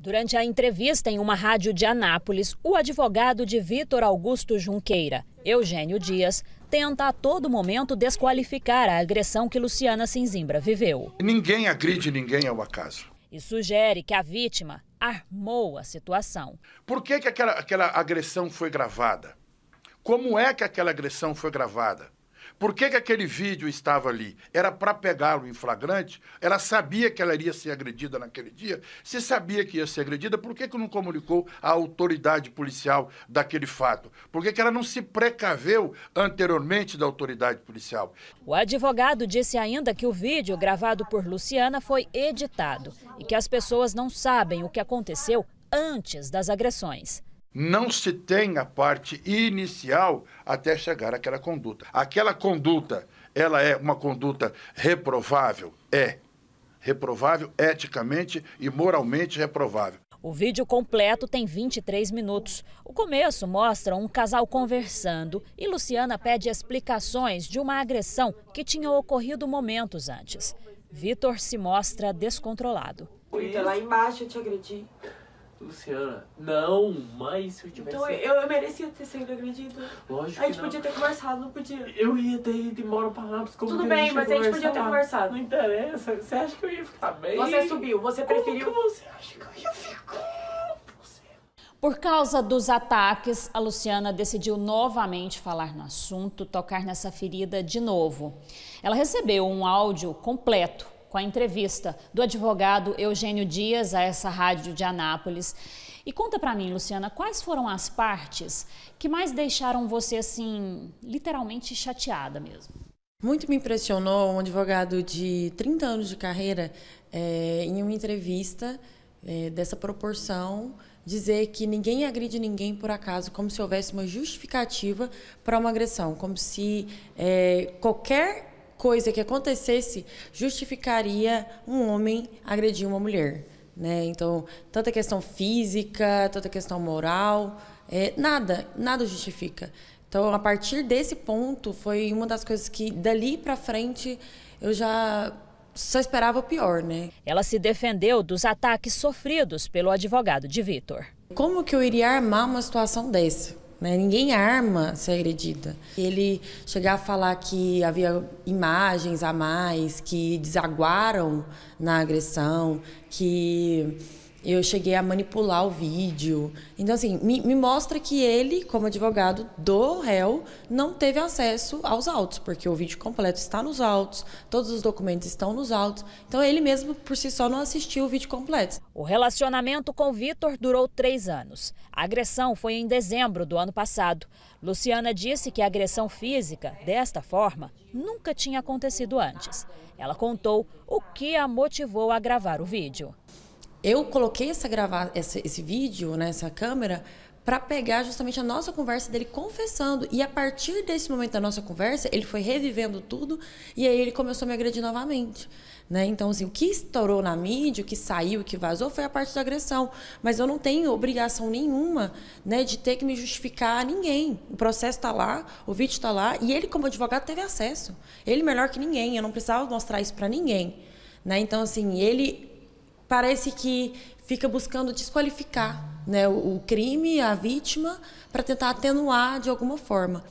Durante a entrevista em uma rádio de Anápolis, o advogado de Vitor Augusto Junqueira, Eugênio Dias, tenta a todo momento desqualificar a agressão que Luciana Sinzimbra viveu. Ninguém agride ninguém ao acaso. E sugere que a vítima armou a situação. Por que, que aquela, aquela agressão foi gravada? Como é que aquela agressão foi gravada? Por que, que aquele vídeo estava ali? Era para pegá-lo em flagrante? Ela sabia que ela iria ser agredida naquele dia? Se sabia que ia ser agredida, por que, que não comunicou à autoridade policial daquele fato? Por que, que ela não se precaveu anteriormente da autoridade policial? O advogado disse ainda que o vídeo gravado por Luciana foi editado e que as pessoas não sabem o que aconteceu antes das agressões não se tem a parte inicial até chegar àquela conduta. Aquela conduta, ela é uma conduta reprovável? É. Reprovável eticamente e moralmente reprovável. O vídeo completo tem 23 minutos. O começo mostra um casal conversando e Luciana pede explicações de uma agressão que tinha ocorrido momentos antes. Vitor se mostra descontrolado. Então, lá embaixo eu te agredi. Luciana, não, mas se eu tivesse. Então eu, eu merecia ter sido agredido. Lógico. A gente podia ter conversado, não podia. Eu ia ter ido embora pra Lápis como Tudo bem, mas a gente podia ter conversado. Não interessa. Você acha que eu ia ficar bem? Você subiu, você preferiu. Como você acha que eu ia ficar? Por causa dos ataques, a Luciana decidiu novamente falar no assunto, tocar nessa ferida de novo. Ela recebeu um áudio completo com a entrevista do advogado Eugênio Dias a essa rádio de Anápolis. E conta para mim, Luciana, quais foram as partes que mais deixaram você assim, literalmente chateada mesmo? Muito me impressionou um advogado de 30 anos de carreira é, em uma entrevista é, dessa proporção dizer que ninguém agride ninguém por acaso, como se houvesse uma justificativa para uma agressão, como se é, qualquer coisa que acontecesse justificaria um homem agredir uma mulher. Né? Então, tanta questão física, tanta questão moral, é, nada, nada justifica. Então, a partir desse ponto, foi uma das coisas que dali para frente eu já só esperava o pior, né? Ela se defendeu dos ataques sofridos pelo advogado de Vitor. Como que eu iria armar uma situação dessa? Né? Ninguém arma ser agredida. Ele chegar a falar que havia imagens a mais que desaguaram na agressão, que eu cheguei a manipular o vídeo. Então, assim, me, me, mostra que ele, como advogado do réu, não teve acesso aos autos, porque o vídeo completo está nos autos, todos os documentos estão nos autos. Então, ele mesmo, por si só, não assistiu o vídeo completo. O relacionamento com Vitor durou três anos. A agressão foi em dezembro do ano passado. Luciana disse que a agressão física, desta forma, nunca tinha acontecido antes. Ela contou o que a motivou a gravar o vídeo eu coloquei essa gravar essa, esse vídeo, né, câmera, para pegar justamente a nossa conversa dele confessando. E a partir desse momento da nossa conversa, ele foi revivendo tudo e aí ele começou a me agredir novamente. Né? Então, assim, o que estourou na mídia, o que saiu, o que vazou foi a parte da agressão. Mas eu não tenho obrigação nenhuma né, de ter que me justificar a ninguém. O processo está lá, o vídeo está lá e ele, como advogado, teve acesso. Ele melhor que ninguém, eu não precisava mostrar isso para ninguém. Né? Então, assim, ele parece que fica buscando desqualificar né, o, o crime, a vítima, para tentar atenuar de alguma forma.